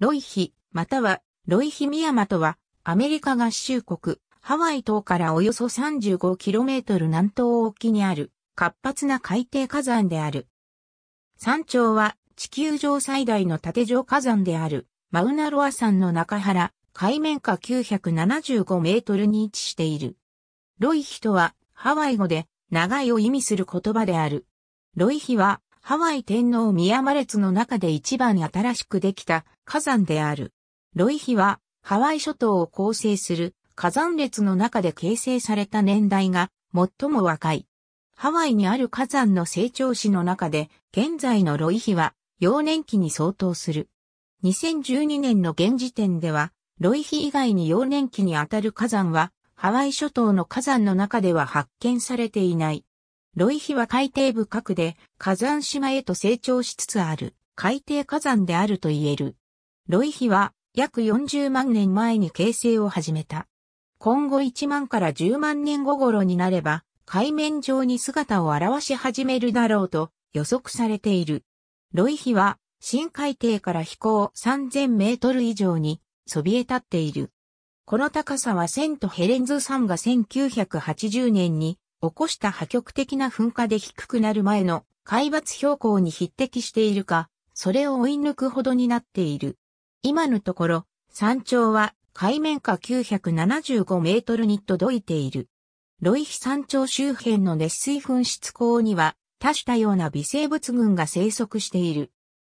ロイヒ、またはロイヒミヤマとは、アメリカ合衆国、ハワイ島からおよそ 35km 南東沖にある、活発な海底火山である。山頂は、地球上最大の縦上火山である、マウナロア山の中原、海面下975メートルに位置している。ロイヒとは、ハワイ語で、長いを意味する言葉である。ロイヒは、ハワイ天皇宮マ列の中で一番新しくできた火山である。ロイヒはハワイ諸島を構成する火山列の中で形成された年代が最も若い。ハワイにある火山の成長史の中で現在のロイヒは幼年期に相当する。2012年の現時点ではロイヒ以外に幼年期にあたる火山はハワイ諸島の火山の中では発見されていない。ロイヒは海底部核で火山島へと成長しつつある海底火山であると言える。ロイヒは約40万年前に形成を始めた。今後1万から10万年後頃になれば、海面上に姿を現し始めるだろうと予測されている。ロイヒは深海底から飛行3000メートル以上にそびえ立っている。この高さはセントヘレンズ山が1980年に起こした破局的な噴火で低くなる前の海抜標高に匹敵しているか、それを追い抜くほどになっている。今のところ、山頂は海面下975メートルに届いている。ロイヒ山頂周辺の熱水噴出口には多種多様な微生物群が生息している。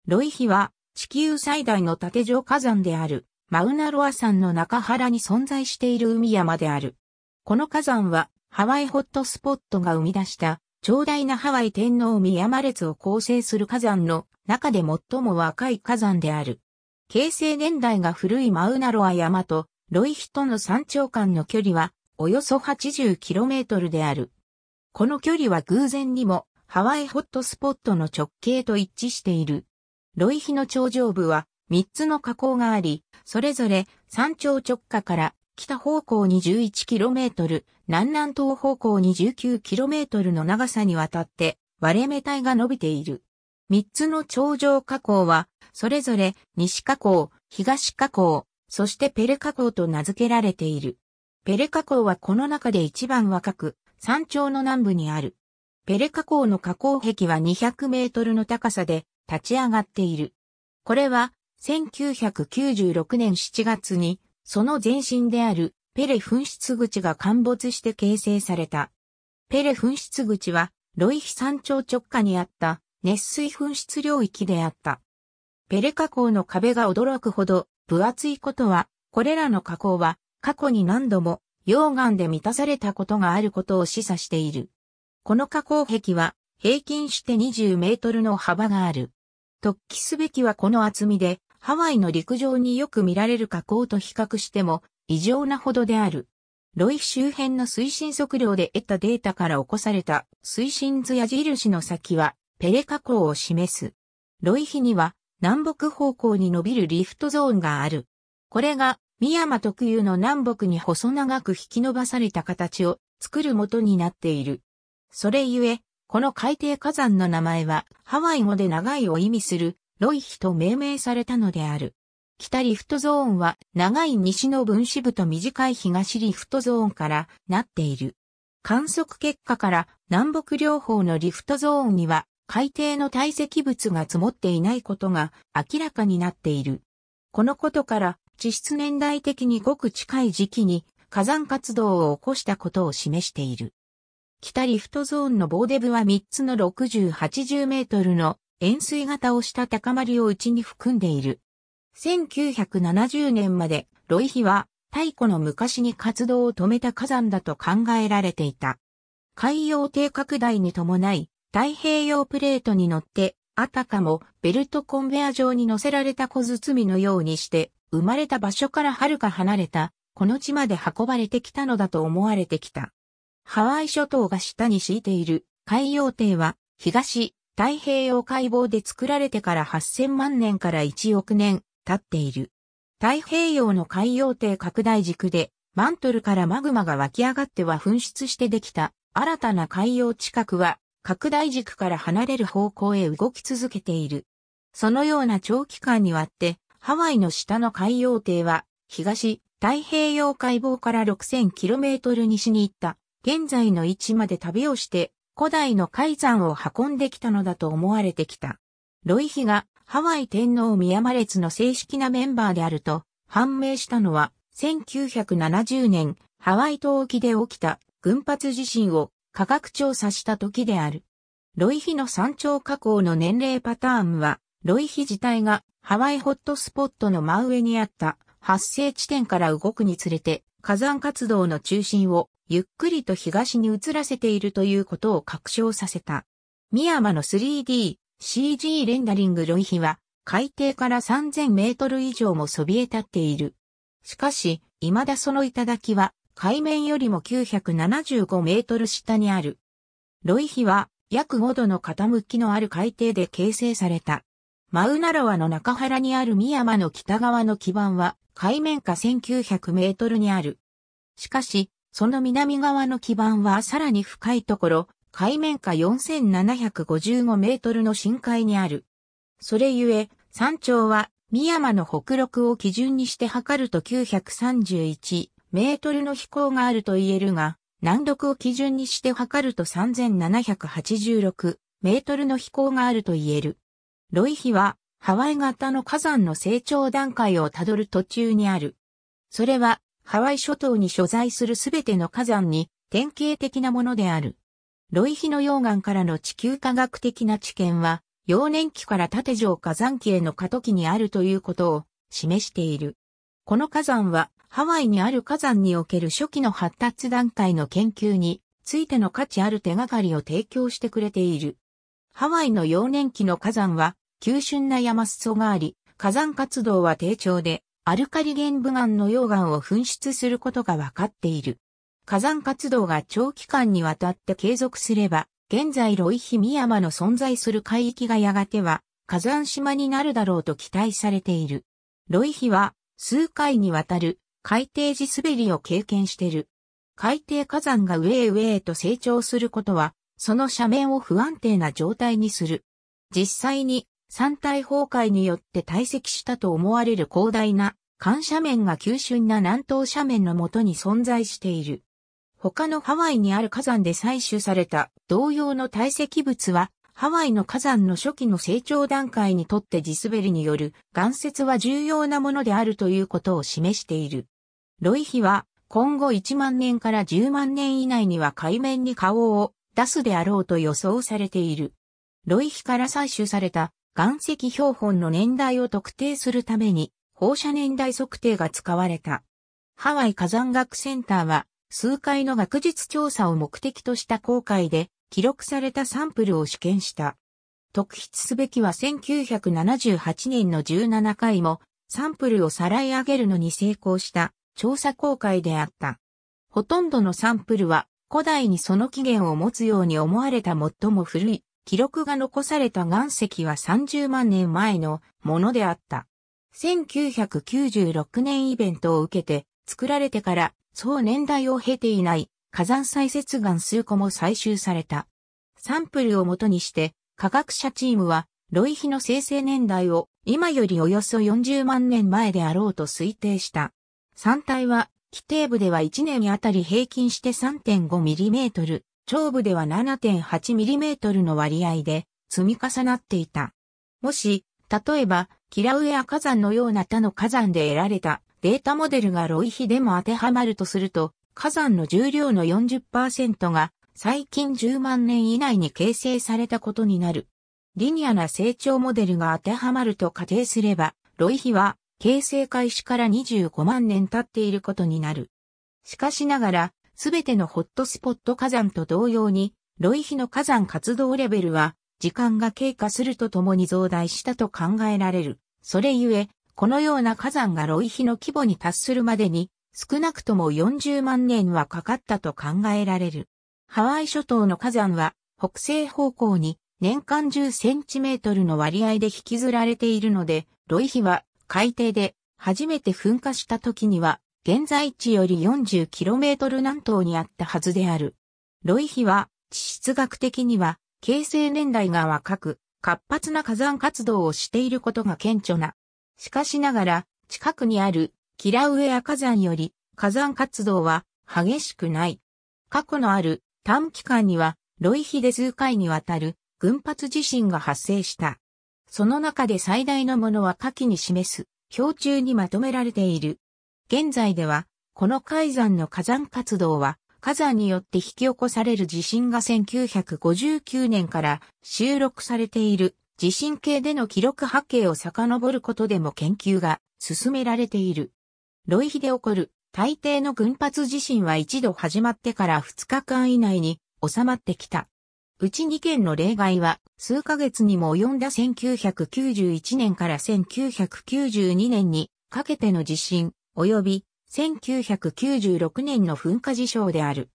ロイヒは地球最大の縦状火山であるマウナロア山の中原に存在している海山である。この火山はハワイホットスポットが生み出した長大なハワイ天皇宮山列を構成する火山の中で最も若い火山である。形成年代が古いマウナロア山とロイヒとの山頂間の距離はおよそ 80km である。この距離は偶然にもハワイホットスポットの直径と一致している。ロイヒの頂上部は3つの火口があり、それぞれ山頂直下から北方向に 11km、南南東方向に 19km の長さにわたって割れ目帯が伸びている。三つの頂上河口は、それぞれ西河口、東河口、そしてペレ河口と名付けられている。ペレ河口はこの中で一番若く、山頂の南部にある。ペレ河口の河口壁は200メートルの高さで立ち上がっている。これは、1996年7月に、その前身であるペレ噴出口が陥没して形成された。ペレ噴出口は、ロイヒ山頂直下にあった熱水噴出領域であった。ペレ加工の壁が驚くほど分厚いことは、これらの加工は過去に何度も溶岩で満たされたことがあることを示唆している。この加工壁は平均して20メートルの幅がある。突起すべきはこの厚みで、ハワイの陸上によく見られる加工と比較しても異常なほどである。ロイ周辺の推進測量で得たデータから起こされた推進図矢印の先はペレカ港を示す。ロイヒには南北方向に伸びるリフトゾーンがある。これが、三山特有の南北に細長く引き伸ばされた形を作る元になっている。それゆえ、この海底火山の名前は、ハワイ語で長いを意味する、ロイヒと命名されたのである。北リフトゾーンは、長い西の分子部と短い東リフトゾーンからなっている。観測結果から、南北両方のリフトゾーンには、海底の堆積物が積もっていないことが明らかになっている。このことから、地質年代的にごく近い時期に火山活動を起こしたことを示している。北リフトゾーンのボーデブは3つの60、80メートルの円錐型をした高まりを内に含んでいる。1970年までロイヒは太古の昔に活動を止めた火山だと考えられていた。海洋低拡大に伴い、太平洋プレートに乗って、あたかもベルトコンベア上に乗せられた小包のようにして、生まれた場所から遥か離れた、この地まで運ばれてきたのだと思われてきた。ハワイ諸島が下に敷いている海洋帝は、東、太平洋海防で作られてから8000万年から1億年経っている。太平洋の海洋帝拡大軸で、マントルからマグマが湧き上がっては噴出してできた新たな海洋地殻は拡大軸から離れる方向へ動き続けている。そのような長期間にわって、ハワイの下の海洋艇は、東、太平洋海防から 6000km 西に行った、現在の位置まで旅をして、古代の海山を運んできたのだと思われてきた。ロイヒがハワイ天皇宮間列の正式なメンバーであると判明したのは1970年ハワイ島沖で起きた群発地震を科学調査した時である。ロイヒの山頂火口の年齢パターンは、ロイヒ自体がハワイホットスポットの真上にあった発生地点から動くにつれて火山活動の中心をゆっくりと東に移らせているということを確証させた。ミヤマの 3D、CG レンダリングロイヒは海底から3000メートル以上もそびえ立っている。しかし、未だその頂は海面よりも975メートル下にある。ロイヒは約5度の傾きのある海底で形成された。マウナロアの中原にあるミヤマの北側の基盤は海面下1900メートルにある。しかし、その南側の基盤はさらに深いところ、海面下4755メートルの深海にある。それゆえ、山頂は、ヤ山の北陸を基準にして測ると931メートルの飛行があると言えるが、難読を基準にして測ると3786メートルの飛行があると言える。ロイヒはハワイ型の火山の成長段階をたどる途中にある。それはハワイ諸島に所在するすべての火山に典型的なものである。ロイヒの溶岩からの地球科学的な知見は、幼年期から縦上火山期への過渡期にあるということを示している。この火山はハワイにある火山における初期の発達段階の研究についての価値ある手がかりを提供してくれている。ハワイの幼年期の火山は、急峻な山裾があり、火山活動は低調で、アルカリ原部岩の溶岩を噴出することが分かっている。火山活動が長期間にわたって継続すれば、現在ロイヒミヤマの存在する海域がやがては火山島になるだろうと期待されている。ロイヒは数回にわたる海底地滑りを経験してる。海底火山が上へ上へと成長することは、その斜面を不安定な状態にする。実際に山体崩壊によって堆積したと思われる広大な寒斜面が急峻な南東斜面のもとに存在している。他のハワイにある火山で採取された同様の堆積物は、ハワイの火山の初期の成長段階にとって地滑りによる岩石は重要なものであるということを示している。ロイヒは今後1万年から10万年以内には海面に顔を出すであろうと予想されている。ロイヒから採取された岩石標本の年代を特定するために放射年代測定が使われた。ハワイ火山学センターは数回の学術調査を目的とした航海で記録されたサンプルを試験した。特筆すべきは1978年の17回もサンプルをさらい上げるのに成功した調査公開であった。ほとんどのサンプルは古代にその起源を持つように思われた最も古い記録が残された岩石は30万年前のものであった。1996年イベントを受けて作られてから総年代を経ていない火山砕雪岩数個も採集された。サンプルをもとにして科学者チームはロイヒの生成年代を今よりおよそ40万年前であろうと推定した。山体は、基底部では1年あたり平均して 3.5mm、長部では 7.8mm の割合で積み重なっていた。もし、例えば、キラウエア火山のような他の火山で得られたデータモデルがロイヒでも当てはまるとすると、火山の重量の40%が最近10万年以内に形成されたことになる。リニアな成長モデルが当てはまると仮定すれば、ロイヒは形成開始から25万年経っていることになる。しかしながら、すべてのホットスポット火山と同様に、ロイヒの火山活動レベルは、時間が経過するとともに増大したと考えられる。それゆえ、このような火山がロイヒの規模に達するまでに、少なくとも40万年はかかったと考えられる。ハワイ諸島の火山は、北西方向に年間10センチメートルの割合で引きずられているので、ロイヒは海底で初めて噴火した時には、現在地より 40km 南東にあったはずである。ロイヒは、地質学的には、形成年代が若く、活発な火山活動をしていることが顕著な。しかしながら、近くにある、キラウエア火山より、火山活動は激しくない。過去のある短期間には、ロイヒで数回にわたる群発地震が発生した。その中で最大のものは下記に示す、表中にまとめられている。現在では、この海山の火山活動は、火山によって引き起こされる地震が1959年から収録されている地震計での記録波形を遡ることでも研究が進められている。ロイヒで起こる大抵の群発地震は一度始まってから2日間以内に収まってきた。うち2件の例外は、数ヶ月にも及んだ1991年から1992年にかけての地震、及び1996年の噴火事象である。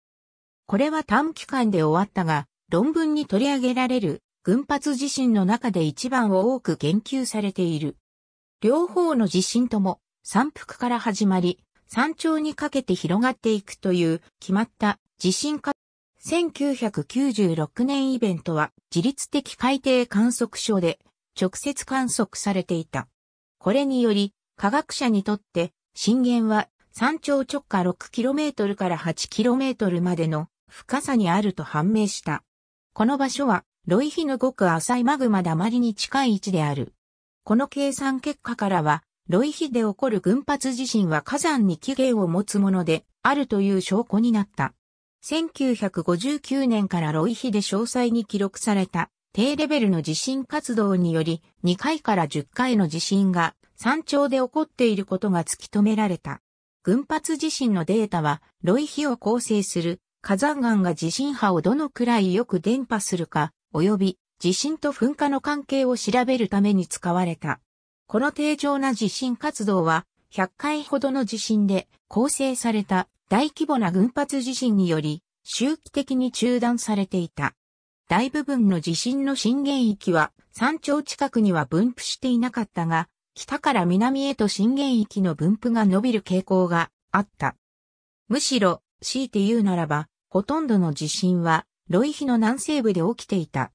これは短期間で終わったが、論文に取り上げられる群発地震の中で一番を多く言及されている。両方の地震とも山腹から始まり、山頂にかけて広がっていくという決まった地震活1996年イベントは自律的海底観測所で直接観測されていた。これにより科学者にとって震源は山頂直下 6km から 8km までの深さにあると判明した。この場所はロイヒのごく浅いマグマだまりに近い位置である。この計算結果からは、ロイヒで起こる群発地震は火山に起源を持つものであるという証拠になった。1959年からロイヒで詳細に記録された低レベルの地震活動により2回から10回の地震が山頂で起こっていることが突き止められた。群発地震のデータはロイヒを構成する火山岩が地震波をどのくらいよく伝播するか及び地震と噴火の関係を調べるために使われた。この定常な地震活動は100回ほどの地震で構成された大規模な群発地震により、周期的に中断されていた。大部分の地震の震源域は山頂近くには分布していなかったが、北から南へと震源域の分布が伸びる傾向があった。むしろ、強いて言うならば、ほとんどの地震は、ロイヒの南西部で起きていた。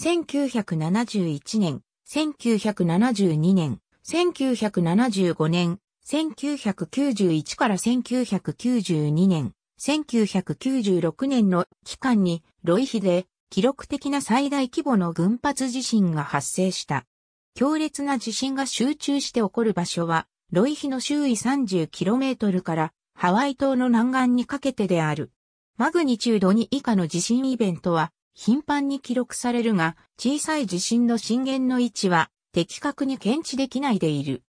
1971年、1972年、1975年、1991から1992年、1996年の期間にロイヒで記録的な最大規模の群発地震が発生した。強烈な地震が集中して起こる場所は、ロイヒの周囲 30km からハワイ島の南岸にかけてである。マグニチュード2以下の地震イベントは頻繁に記録されるが、小さい地震の震源の位置は的確に検知できないでいる。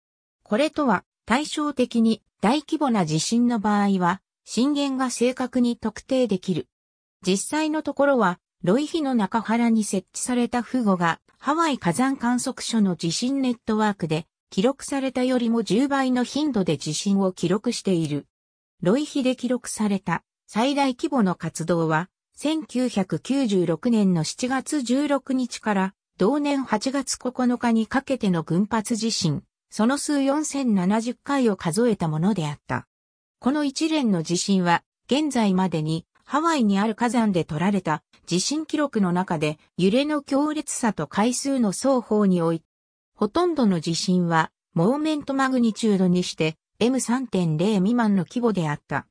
これとは対照的に大規模な地震の場合は、震源が正確に特定できる。実際のところは、ロイヒの中原に設置されたフゴが、ハワイ火山観測所の地震ネットワークで、記録されたよりも10倍の頻度で地震を記録している。ロイヒで記録された最大規模の活動は、1996年の7月16日から同年8月9日にかけての群発地震、その数4070回を数えたものであった。この一連の地震は、現在までにハワイにある火山で取られた地震記録の中で揺れの強烈さと回数の双方において、ほとんどの地震はモーメントマグニチュードにして M3.0 未満の規模であった。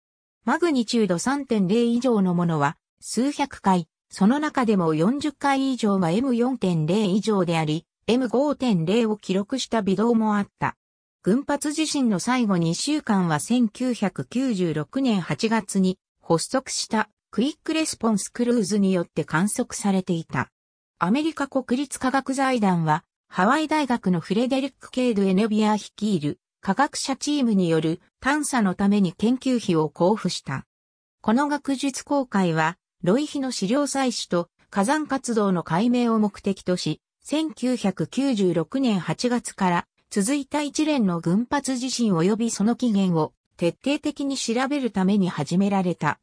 マグニチュード3.0以上のものは数百回、その中でも40回以上は M4.0 以上であり、M5.0 を記録した微動もあった。群発地震の最後2週間は1996年8月に発足したクイックレスポンスクルーズによって観測されていた。アメリカ国立科学財団はハワイ大学のフレデリック・ケイド・エネビア率いる科学者チームによる探査のために研究費を交付した。この学術公開は、ロイヒの資料採取と火山活動の解明を目的とし、1996年8月から続いた一連の群発地震及びその起源を徹底的に調べるために始められた。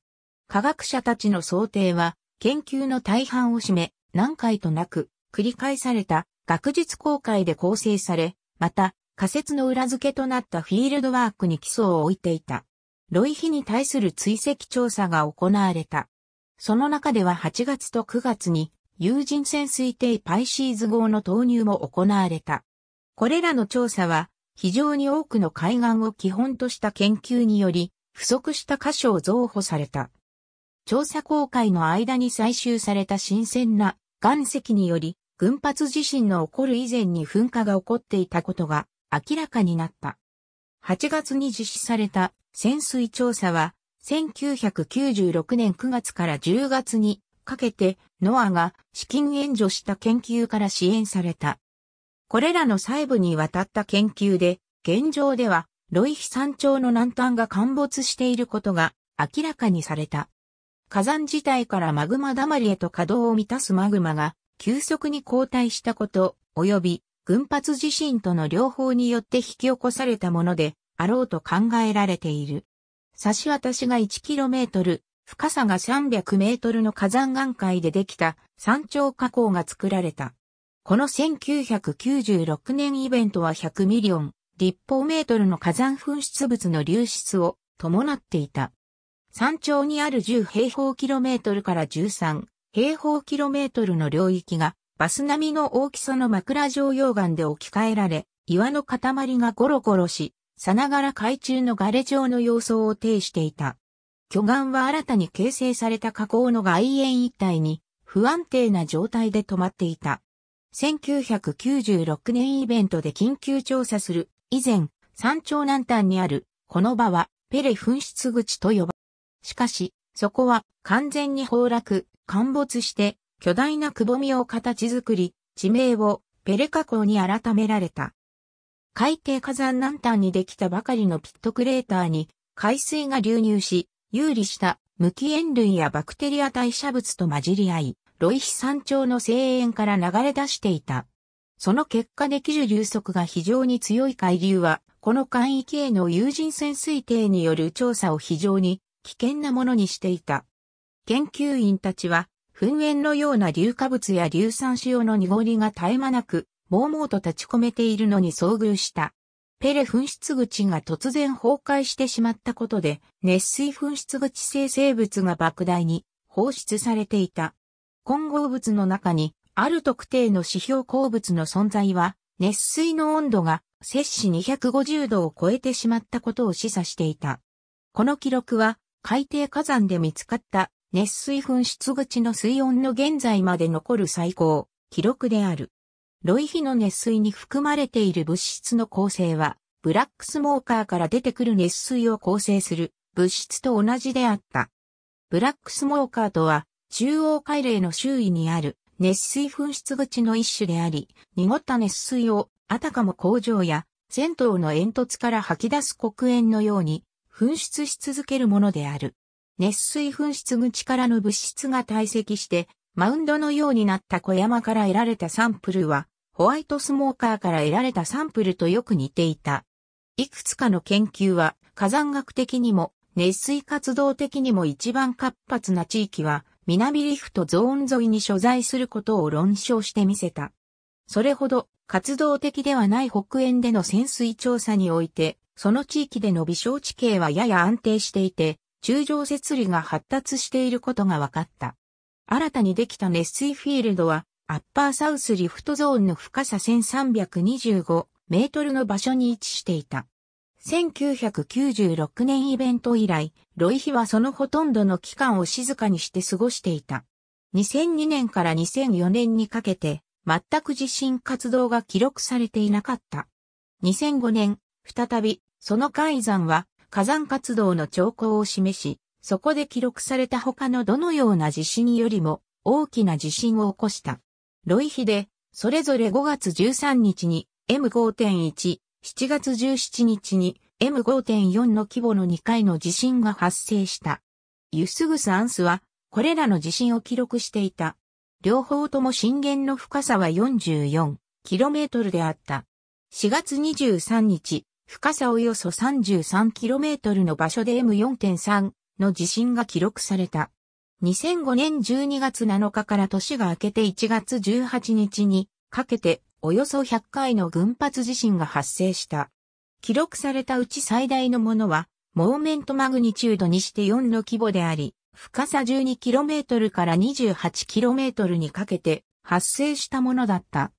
科学者たちの想定は研究の大半を占め何回となく繰り返された学術公開で構成され、また仮説の裏付けとなったフィールドワークに基礎を置いていた。ロイヒに対する追跡調査が行われた。その中では8月と9月に有人潜水艇パイシーズ号の投入も行われた。これらの調査は、非常に多くの海岸を基本とした研究により、不足した箇所を増補された。調査公開の間に採集された新鮮な岩石により、群発地震の起こる以前に噴火が起こっていたことが明らかになった。8月に実施された潜水調査は、1996年9月から10月にかけて、ノアが資金援助した研究から支援された。これらの細部にわたった研究で、現状では、ロイヒ山頂の南端が陥没していることが明らかにされた。火山自体からマグマだまりへと稼働を満たすマグマが急速に後退したこと、及び群発地震との両方によって引き起こされたものであろうと考えられている。差し渡しが 1km 深さが300メートルの火山岩海でできた山頂火口が作られた。この1996年イベントは100ミリオン立方メートルの火山噴出物の流出を伴っていた。山頂にある10平方キロメートルから13平方キロメートルの領域がバス並みの大きさの枕状溶岩で置き換えられ、岩の塊がゴロゴロし、さながら海中のガレ状の様相を呈していた。巨岩は新たに形成された火口の外縁一帯に不安定な状態で止まっていた。1996年イベントで緊急調査する以前、山頂南端にあるこの場はペレ噴出口と呼ばしかし、そこは完全に崩落、陥没して巨大なくぼみを形作り、地名をペレ火口に改められた。海底火山南端にできたばかりのピットクレーターに海水が流入し、有利した無機塩類やバクテリア代謝物と混じり合い、ロイヒ山頂の声援から流れ出していた。その結果できる流速が非常に強い海流は、この海域への有人潜水艇による調査を非常に危険なものにしていた。研究員たちは、噴煙のような硫化物や硫酸塩の濁りが絶え間なく、もうもうと立ち込めているのに遭遇した。ペレ噴出口が突然崩壊してしまったことで、熱水噴出口生成物が莫大に放出されていた。混合物の中に、ある特定の指標鉱物の存在は、熱水の温度が摂氏250度を超えてしまったことを示唆していた。この記録は、海底火山で見つかった熱水噴出口の水温の現在まで残る最高記録である。ロイヒの熱水に含まれている物質の構成は、ブラックスモーカーから出てくる熱水を構成する物質と同じであった。ブラックスモーカーとは、中央海嶺の周囲にある熱水噴出口の一種であり、濁った熱水をあたかも工場や銭湯の煙突から吐き出す黒煙のように噴出し続けるものである。熱水噴出口からの物質が堆積してマウンドのようになった小山から得られたサンプルは、ホワイトスモーカーから得られたサンプルとよく似ていた。いくつかの研究は、火山学的にも、熱水活動的にも一番活発な地域は、南リフトゾーン沿いに所在することを論証してみせた。それほど活動的ではない北縁での潜水調査において、その地域での微小地形はやや安定していて、中上節理が発達していることが分かった。新たにできた熱水フィールドは、アッパーサウスリフトゾーンの深さ1325メートルの場所に位置していた。1996年イベント以来、ロイヒはそのほとんどの期間を静かにして過ごしていた。2002年から2004年にかけて、全く地震活動が記録されていなかった。2005年、再び、その海山は火山活動の兆候を示し、そこで記録された他のどのような地震よりも大きな地震を起こした。ロイヒで、それぞれ5月13日に M5.1、7月17日に M5.4 の規模の2回の地震が発生した。ユスグス・アンスは、これらの地震を記録していた。両方とも震源の深さは 44km であった。4月23日、深さおよそ 33km の場所で M4.3、の地震が記録された。2005年12月7日から年が明けて1月18日にかけておよそ100回の群発地震が発生した。記録されたうち最大のものは、モーメントマグニチュードにして4の規模であり、深さ 12km から 28km にかけて発生したものだった。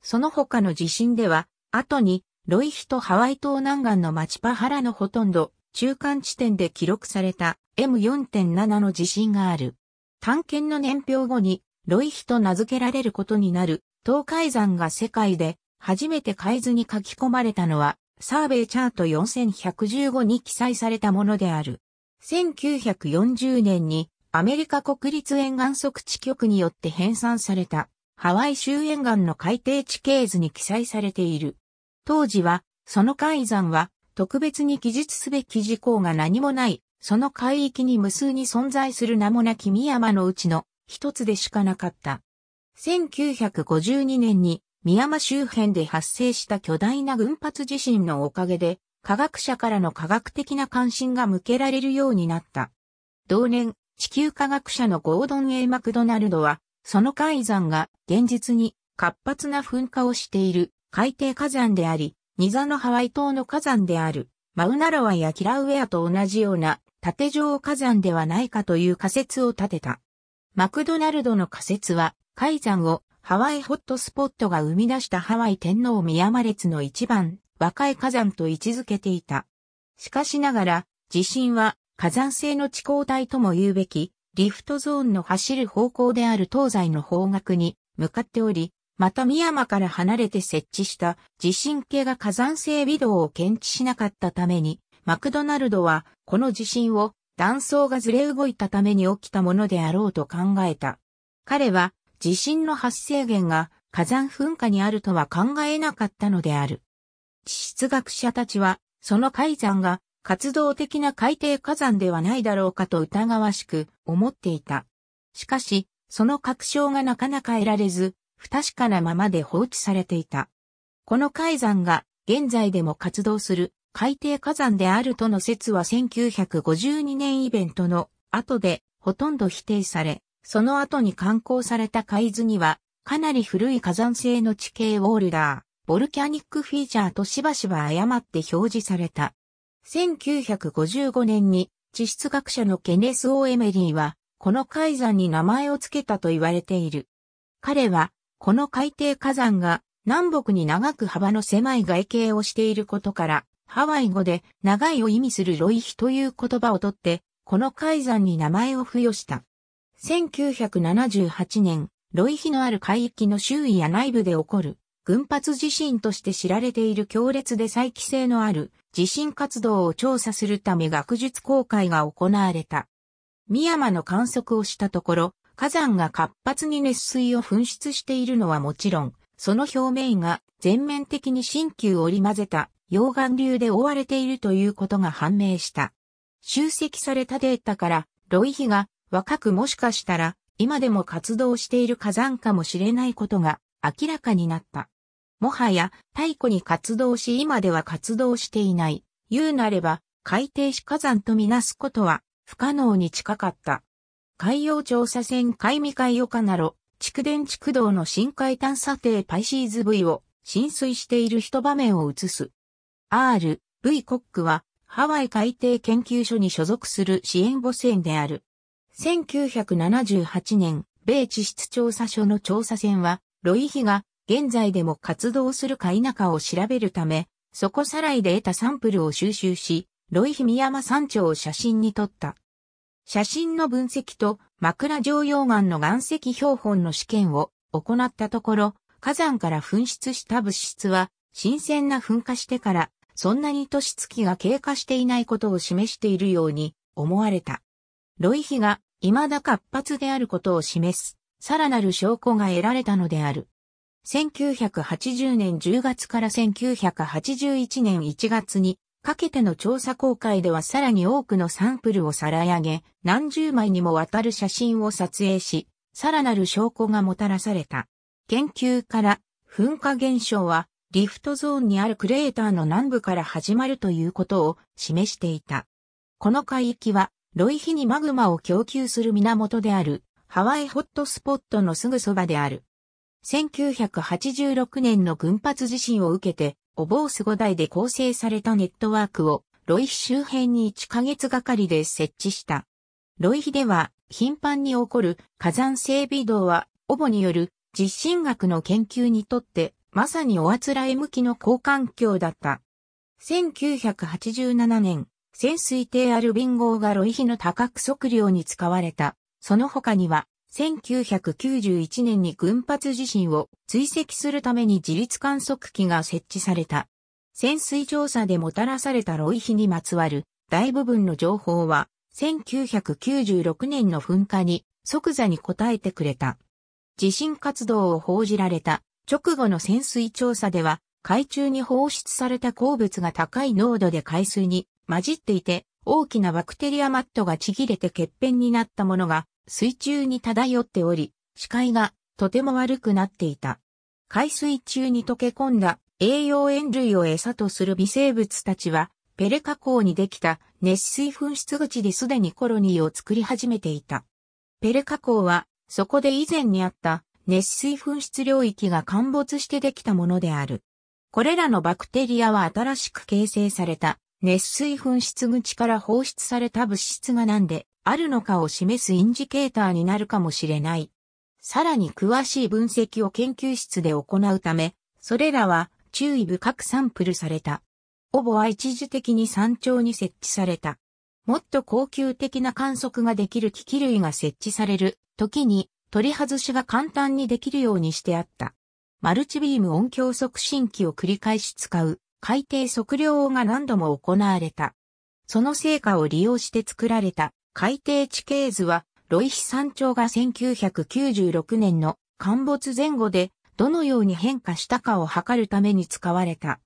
その他の地震では、後にロイヒとハワイ島南岸のマチパハラのほとんど中間地点で記録された M4.7 の地震がある。探検の年表後に、ロイヒと名付けられることになる、東海山が世界で初めて海図に書き込まれたのは、サーベイチャート4115に記載されたものである。1940年にアメリカ国立沿岸測地局によって編纂されたハワイ州沿岸の海底地形図に記載されている。当時は、その海山は特別に記述すべき事項が何もない、その海域に無数に存在する名もなき三山のうちの一つでしかなかった。1952年に三山周辺で発生した巨大な群発地震のおかげで、科学者からの科学的な関心が向けられるようになった。同年、地球科学者のゴードン・ A・ マクドナルドは、その海山が現実に活発な噴火をしている海底火山であり、ニザのハワイ島の火山である、マウナロアやキラウエアと同じような縦状火山ではないかという仮説を立てた。マクドナルドの仮説は、海山をハワイホットスポットが生み出したハワイ天皇宮間列の一番若い火山と位置づけていた。しかしながら、地震は火山性の地高帯とも言うべき、リフトゾーンの走る方向である東西の方角に向かっており、また深山から離れて設置した地震計が火山性微動を検知しなかったために、マクドナルドはこの地震を断層がずれ動いたために起きたものであろうと考えた。彼は地震の発生源が火山噴火にあるとは考えなかったのである。地質学者たちは、その海山が活動的な海底火山ではないだろうかと疑わしく思っていた。しかし、その確証がなかなか得られず、不確かなままで放置されていた。この海山が現在でも活動する海底火山であるとの説は1952年イベントの後でほとんど否定され、その後に観光された海図にはかなり古い火山性の地形ウォールダー、ボルキャニックフィーチャーとしばしば誤って表示された。1955年に地質学者のケネス・オー・エメリーは、この海山に名前を付けたと言われている。彼は、この海底火山が南北に長く幅の狭い外形をしていることから、ハワイ語で長いを意味するロイヒという言葉をとって、この海山に名前を付与した。1978年、ロイヒのある海域の周囲や内部で起こる、群発地震として知られている強烈で再帰性のある地震活動を調査するため学術公開が行われた。宮山の観測をしたところ、火山が活発に熱水を噴出しているのはもちろん、その表面が全面的に新旧織り混ぜた溶岩流で覆われているということが判明した。集積されたデータから、ロイヒが若くもしかしたら今でも活動している火山かもしれないことが明らかになった。もはや太古に活動し今では活動していない。言うなれば海底死火山とみなすことは不可能に近かった。海洋調査船海未海岡なろ、蓄電蓄道の深海探査艇パイシーズ V を浸水している一場面を映す。R、V コックは、ハワイ海底研究所に所属する支援母船である。1978年、米地質調査所の調査船は、ロイヒが現在でも活動するか否かを調べるため、そこさらいで得たサンプルを収集し、ロイヒミヤマ山頂を写真に撮った。写真の分析と枕状溶岩の岩石標本の試験を行ったところ、火山から噴出した物質は、新鮮な噴火してから、そんなに年月が経過していないことを示しているように思われた。ロイヒが未だ活発であることを示す、さらなる証拠が得られたのである。1980年10月から1981年1月にかけての調査公開ではさらに多くのサンプルをさら上げ、何十枚にもわたる写真を撮影し、さらなる証拠がもたらされた。研究から噴火現象はリフトゾーンにあるクレーターの南部から始まるということを示していた。この海域はロイヒにマグマを供給する源であるハワイホットスポットのすぐそばである。1986年の群発地震を受けておース5台で構成されたネットワークをロイヒ周辺に1ヶ月がかりで設置した。ロイヒでは頻繁に起こる火山整備動は、オボによる実震学の研究にとってまさにおあつらえ向きの好環境だった。1987年、潜水艇アルビン号がロイヒの多角測量に使われた。その他には、1991年に群発地震を追跡するために自立観測機が設置された。潜水調査でもたらされたロイヒにまつわる大部分の情報は1996年の噴火に即座に答えてくれた。地震活動を報じられた直後の潜水調査では海中に放出された鉱物が高い濃度で海水に混じっていて大きなバクテリアマットがちぎれて欠片になったものが水中に漂っており、視界がとても悪くなっていた。海水中に溶け込んだ栄養塩類を餌とする微生物たちは、ペレカ港にできた熱水噴出口ですでにコロニーを作り始めていた。ペレカ港は、そこで以前にあった熱水噴出領域が陥没してできたものである。これらのバクテリアは新しく形成された熱水噴出口から放出された物質がなんであるのかを示すインジケーターになるかもしれない。さらに詳しい分析を研究室で行うため、それらは注意深くサンプルされた。オボは一時的に山頂に設置された。もっと高級的な観測ができる機器類が設置される時に取り外しが簡単にできるようにしてあった。マルチビーム音響促進器を繰り返し使う海底測量が何度も行われた。その成果を利用して作られた海底地形図は、ロイヒ山頂が1996年の陥没前後でどのように変化したかを測るために使われた。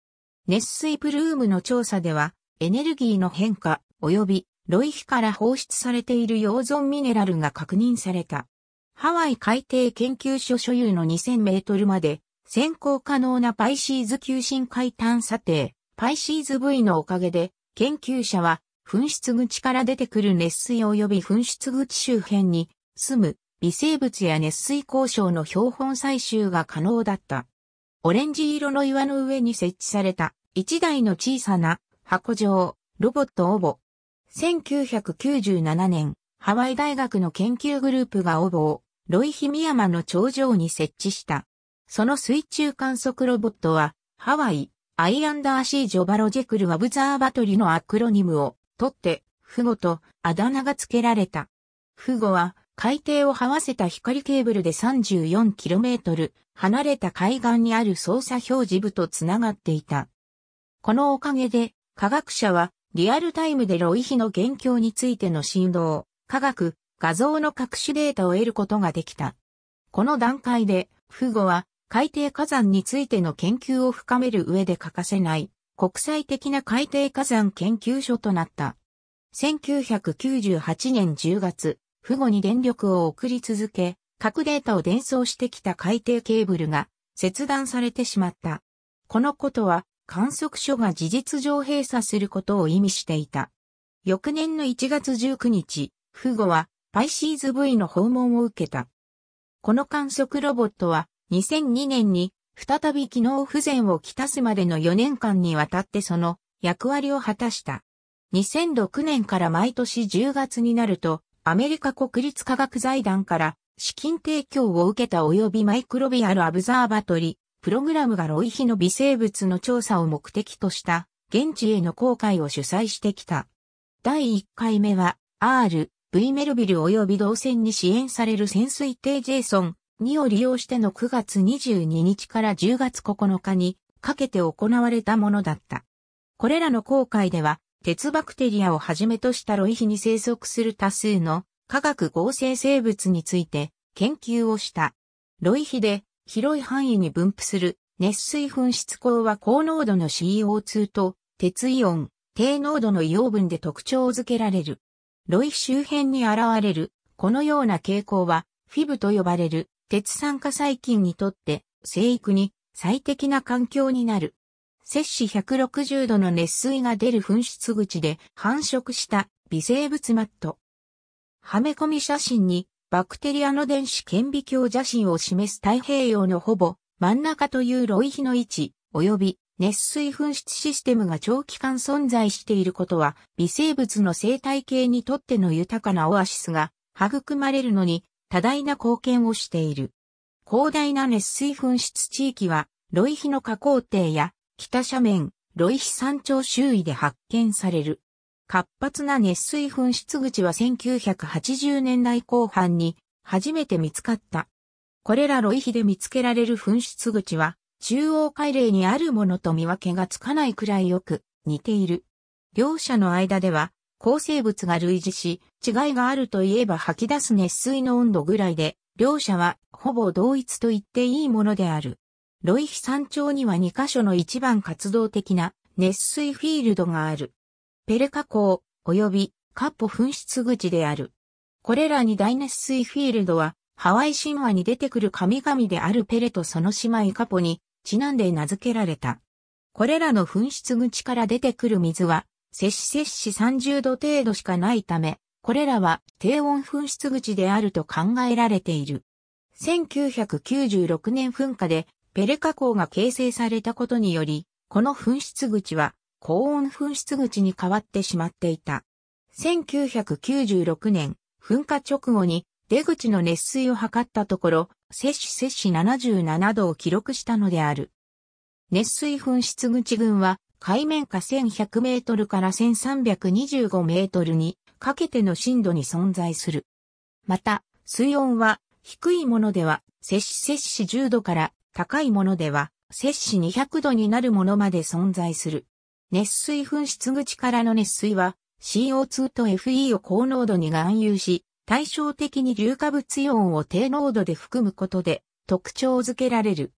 熱水プルームの調査では、エネルギーの変化及びロイヒから放出されている溶存ミネラルが確認された。ハワイ海底研究所所有の2000メートルまで先行可能なパイシーズ急進海探査艇、パイシーズ V のおかげで、研究者は噴出口から出てくる熱水及び噴出口周辺に住む微生物や熱水交渉の標本採集が可能だった。オレンジ色の岩の上に設置された一台の小さな箱状ロボットオボ。1997年、ハワイ大学の研究グループがオボをロイヒミヤマの頂上に設置した。その水中観測ロボットは、ハワイ、アイアンダーシージョバロジェクル・アブザーバトリのアクロニムを、とって、フゴとあだ名が付けられた。フゴは海底を這わせた光ケーブルで 34km 離れた海岸にある操作表示部と繋がっていた。このおかげで科学者はリアルタイムでロイヒの元凶についての振動、科学、画像の各種データを得ることができた。この段階でフゴは海底火山についての研究を深める上で欠かせない国際的な海底火山研究所となった。1998年10月、富後に電力を送り続け、核データを伝送してきた海底ケーブルが切断されてしまった。このことは観測所が事実上閉鎖することを意味していた。翌年の1月19日、フゴはパイシーズ V の訪問を受けた。この観測ロボットは2002年に再び機能不全をきたすまでの4年間にわたってその役割を果たした。2006年から毎年10月になると、アメリカ国立科学財団から資金提供を受けた及びマイクロビアルアブザーバトリ、プログラムがロイヒの微生物の調査を目的とした現地への公開を主催してきた。第1回目は R、V メルビル及び動線に支援される潜水艇ジェイソン、2を利用しての9月22日から10月9日にかけて行われたものだった。これらの航海では、鉄バクテリアをはじめとしたロイヒに生息する多数の化学合成生物について研究をした。ロイヒで広い範囲に分布する熱水噴出口は高濃度の CO2 と鉄イオン、低濃度のーブ分で特徴づけられる。ロイヒ周辺に現れるこのような傾向はフィブと呼ばれる鉄酸化細菌にとって生育に最適な環境になる。摂氏160度の熱水が出る噴出口で繁殖した微生物マット。はめ込み写真にバクテリアの電子顕微鏡写真を示す太平洋のほぼ真ん中というロイ比の位置、及び熱水噴出システムが長期間存在していることは微生物の生態系にとっての豊かなオアシスが育まれるのに多大な貢献をしている。広大な熱水噴出地域は、ロイヒの河口底や北斜面、ロイヒ山頂周囲で発見される。活発な熱水噴出口は1980年代後半に初めて見つかった。これらロイヒで見つけられる噴出口は、中央海嶺にあるものと見分けがつかないくらいよく似ている。両者の間では抗生物が類似し、違いがあるといえば吐き出す熱水の温度ぐらいで、両者はほぼ同一と言っていいものである。ロイヒ山頂には2カ所の一番活動的な熱水フィールドがある。ペレカ港、及びカッポ噴出口である。これらに大熱水フィールドは、ハワイ神話に出てくる神々であるペレとその姉妹カポにちなんで名付けられた。これらの噴出口から出てくる水は、摂氏摂氏30度程度しかないため、これらは低温噴出口であると考えられている。1996年噴火でペレカ港が形成されたことにより、この噴出口は高温噴出口に変わってしまっていた。1996年、噴火直後に出口の熱水を測ったところ、摂氏摂氏77度を記録したのである。熱水噴出口群は海面下1100メートルから1325メートルにかけての深度に存在する。また、水温は低いものでは摂氏摂氏10度から高いものでは摂氏200度になるものまで存在する。熱水噴出口からの熱水は CO2 と FE を高濃度に含有し、対照的に硫化物イオンを低濃度で含むことで特徴づけられる。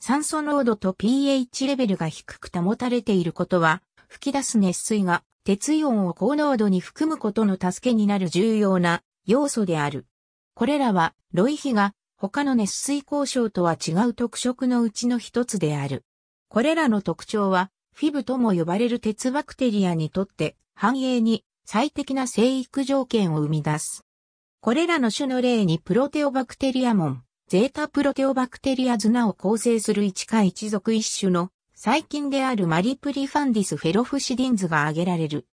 酸素濃度と pH レベルが低く保たれていることは、吹き出す熱水が鉄イオンを高濃度に含むことの助けになる重要な要素である。これらは、ロイヒが他の熱水交渉とは違う特色のうちの一つである。これらの特徴は、フィブとも呼ばれる鉄バクテリアにとって繁栄に最適な生育条件を生み出す。これらの種の例にプロテオバクテリアモン、ゼータプロテオバクテリアズナを構成する一か一族一種の細菌であるマリプリファンディスフェロフシディンズが挙げられる。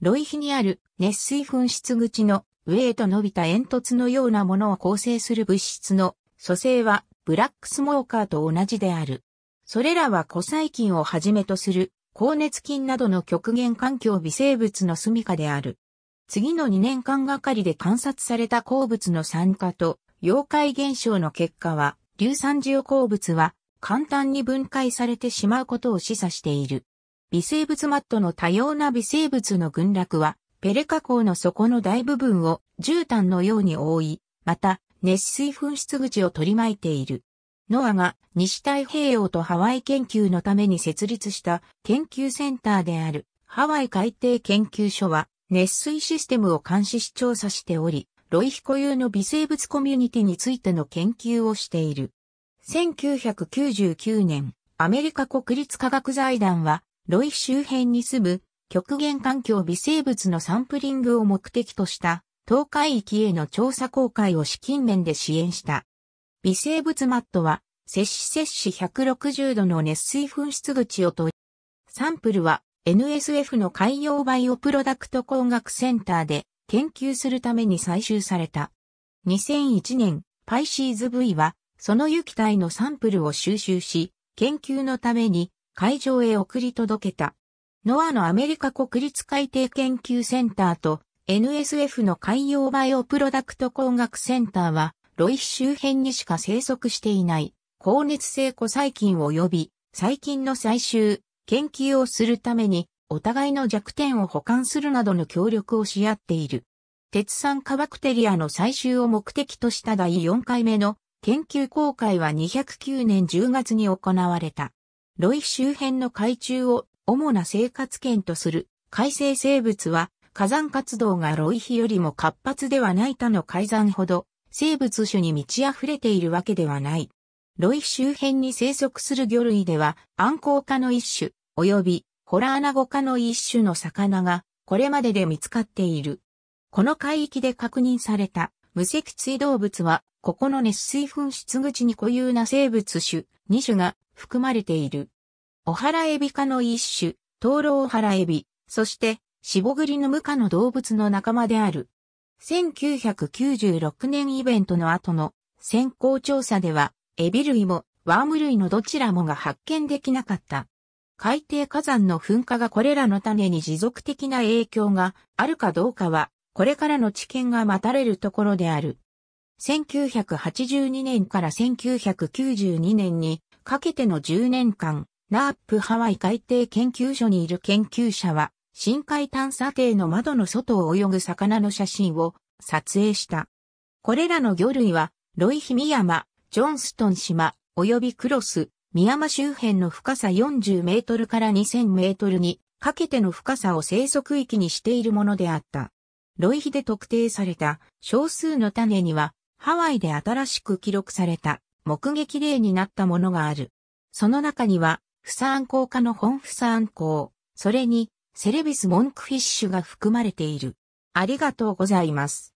ロイヒにある熱水噴出口の上へと伸びた煙突のようなものを構成する物質の組成はブラックスモーカーと同じである。それらは古細菌をはじめとする高熱菌などの極限環境微生物の住処である。次の2年間がかりで観察された鉱物の酸化と溶解現象の結果は、硫酸塩鉱物は簡単に分解されてしまうことを示唆している。微生物マットの多様な微生物の群落は、ペレ加工の底の大部分を絨毯のように覆い、また、熱水噴出口を取り巻いている。ノアが西太平洋とハワイ研究のために設立した研究センターであるハワイ海底研究所は熱水システムを監視し調査しており、ロイヒ固有の微生物コミュニティについての研究をしている。1999年、アメリカ国立科学財団は、ロイヒ周辺に住む極限環境微生物のサンプリングを目的とした東海域への調査公開を資金面で支援した。微生物マットは、摂氏摂氏160度の熱水噴出口を取り、サンプルは NSF の海洋バイオプロダクト工学センターで研究するために採集された。2001年、パイシーズ V は、その有機体のサンプルを収集し、研究のために会場へ送り届けた。ノアのアメリカ国立海底研究センターと NSF の海洋バイオプロダクト工学センターは、ロイ周辺にしか生息していない高熱性古細菌及び細菌の採集、研究をするためにお互いの弱点を補完するなどの協力をし合っている。鉄酸化バクテリアの採集を目的とした第4回目の研究公開は209年10月に行われた。ロイ周辺の海中を主な生活圏とする海生生物は火山活動がロイヒよりも活発ではない他の改ざんほど生物種に満ち溢れているわけではない。ロイ周辺に生息する魚類では暗光化の一種、及びホラアナゴ科の一種の魚が、これまでで見つかっている。この海域で確認された無脊椎動物は、ここの熱水噴出口に固有な生物種、2種が含まれている。オハラエビ科の一種、ト籠ロオハラエビ、そして、シボグリヌム科の動物の仲間である。1996年イベントの後の先行調査では、エビ類もワーム類のどちらもが発見できなかった。海底火山の噴火がこれらの種に持続的な影響があるかどうかは、これからの知見が待たれるところである。1982年から1992年にかけての10年間、ナープハワイ海底研究所にいる研究者は、深海探査艇の窓の外を泳ぐ魚の写真を撮影した。これらの魚類は、ロイヒミヤマ、ジョンストン島、及びクロス、宮間周辺の深さ40メートルから2000メートルにかけての深さを生息域にしているものであった。ロイヒで特定された少数の種には、ハワイで新しく記録された目撃例になったものがある。その中には、不散光化の本不散光、それに、セレビスモンクフィッシュが含まれている。ありがとうございます。